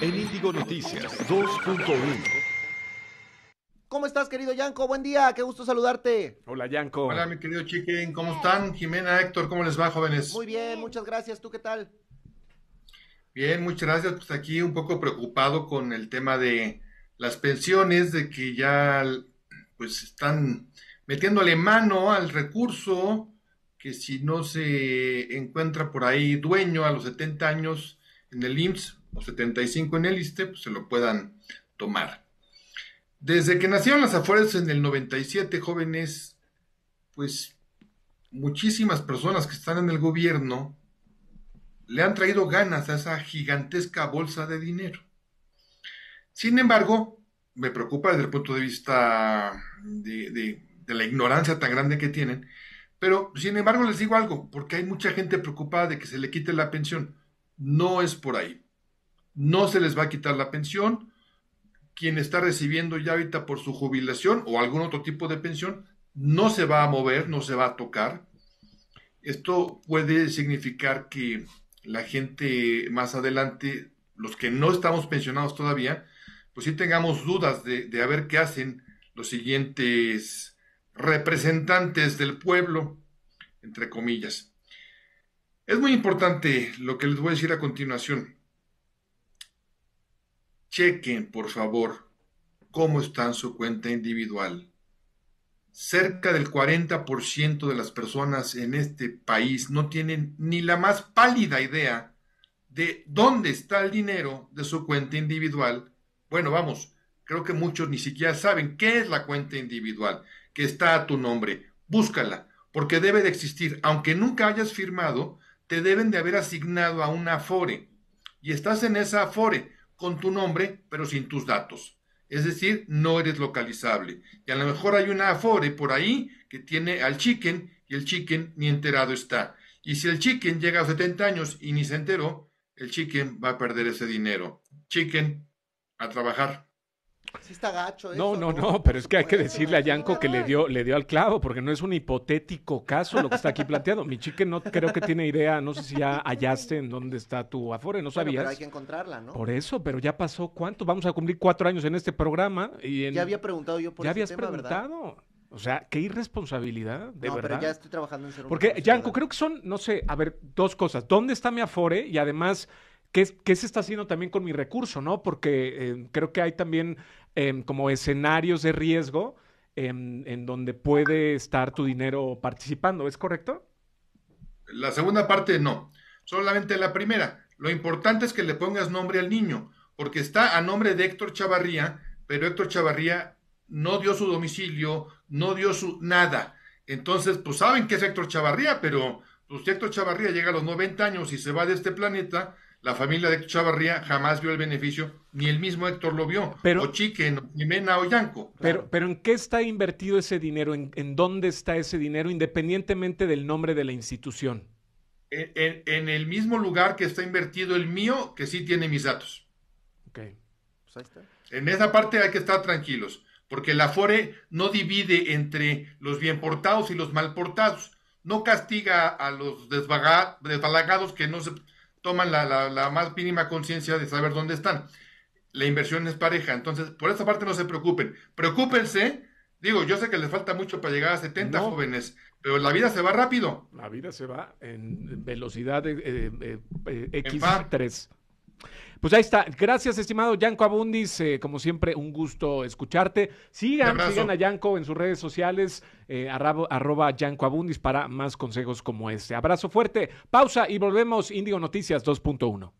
en Índigo Noticias 2.1. ¿Cómo estás, querido Yanko? Buen día, qué gusto saludarte. Hola, Yanko. Hola, mi querido Chiquen, ¿cómo están? Jimena, Héctor, ¿cómo les va, jóvenes? Muy bien, muchas gracias. ¿Tú qué tal? Bien, muchas gracias. Pues aquí un poco preocupado con el tema de las pensiones, de que ya pues están metiéndole mano al recurso, que si no se encuentra por ahí dueño a los 70 años en el IMSS, o 75 en el ISTE, pues se lo puedan tomar. Desde que nacieron las afueras en el 97, jóvenes, pues muchísimas personas que están en el gobierno le han traído ganas a esa gigantesca bolsa de dinero. Sin embargo, me preocupa desde el punto de vista de la ignorancia tan grande que tienen, pero sin embargo les digo algo, porque hay mucha gente preocupada de que se le quite la pensión. No es por ahí no se les va a quitar la pensión. Quien está recibiendo ya habita por su jubilación o algún otro tipo de pensión, no se va a mover, no se va a tocar. Esto puede significar que la gente más adelante, los que no estamos pensionados todavía, pues si tengamos dudas de, de a ver qué hacen los siguientes representantes del pueblo, entre comillas. Es muy importante lo que les voy a decir a continuación chequen, por favor, cómo está su cuenta individual. Cerca del 40% de las personas en este país no tienen ni la más pálida idea de dónde está el dinero de su cuenta individual. Bueno, vamos, creo que muchos ni siquiera saben qué es la cuenta individual, que está a tu nombre. Búscala, porque debe de existir. Aunque nunca hayas firmado, te deben de haber asignado a un afore. Y estás en esa afore con tu nombre, pero sin tus datos. Es decir, no eres localizable. Y a lo mejor hay una Afore por ahí que tiene al chicken y el chicken ni enterado está. Y si el chicken llega a 70 años y ni se enteró, el chicken va a perder ese dinero. Chicken, a trabajar. Sí está gacho eso, no, no, no, pero es que hay que decirle a Yanko que le dio, le dio al clavo, porque no es un hipotético caso lo que está aquí planteado. Mi chique no creo que tiene idea, no sé si ya hallaste en dónde está tu afore, no sabías. pero hay que encontrarla, ¿no? Por eso, pero ya pasó cuánto, vamos a cumplir cuatro años en este programa y Ya había preguntado yo por Ya habías preguntado. O sea, qué irresponsabilidad, de no, Pero ya estoy trabajando en ser un Porque, Yanko, creo que son, no sé, a ver, dos cosas. ¿Dónde está mi afore? Y además, ¿Qué, se está haciendo también con mi recurso, no? Porque em, creo que hay también em, como escenarios de riesgo em, en, donde puede estar tu dinero participando, ¿es correcto? La segunda parte no, solamente la primera. Lo importante es que le pongas nombre al niño, porque está a nombre de Héctor Chavarría, pero Héctor Chavarría no dio su domicilio, no dio su nada. Entonces, pues saben que es Héctor Chavarría, pero pues, si Héctor Chavarría llega a los 90 años y se va de este planeta, la familia de Héctor Chavarría jamás vio el beneficio, ni el mismo Héctor lo vio. Pero, o Chiquen, o Jimena, o Yanco. Pero, pero ¿en qué está invertido ese dinero? ¿En, dónde está ese dinero, independientemente del nombre de la institución? En, el mismo lugar que está invertido el mío, que sí tiene mis datos. Ok. Pues ahí está. En esa parte hay que estar tranquilos, porque la FORE no divide entre los bien portados y los mal portados. No castiga a los desvalagados que no se toman la, la, más mínima conciencia de saber dónde están. La inversión es pareja, entonces por esa parte no se preocupen. Preocúpense, digo, yo sé que les falta mucho para llegar a 70 jóvenes, pero la vida se va rápido. La vida se va en velocidad de eh, eh, eh, X3. Pues ahí está. Gracias, estimado Yanko Abundis. Eh, como siempre, un gusto escucharte. Sigan, sigan a Yanko en sus redes sociales, eh, arroba, Yanko Abundis para más consejos como este. Abrazo fuerte. Pausa y volvemos. Indigo Noticias 2.1.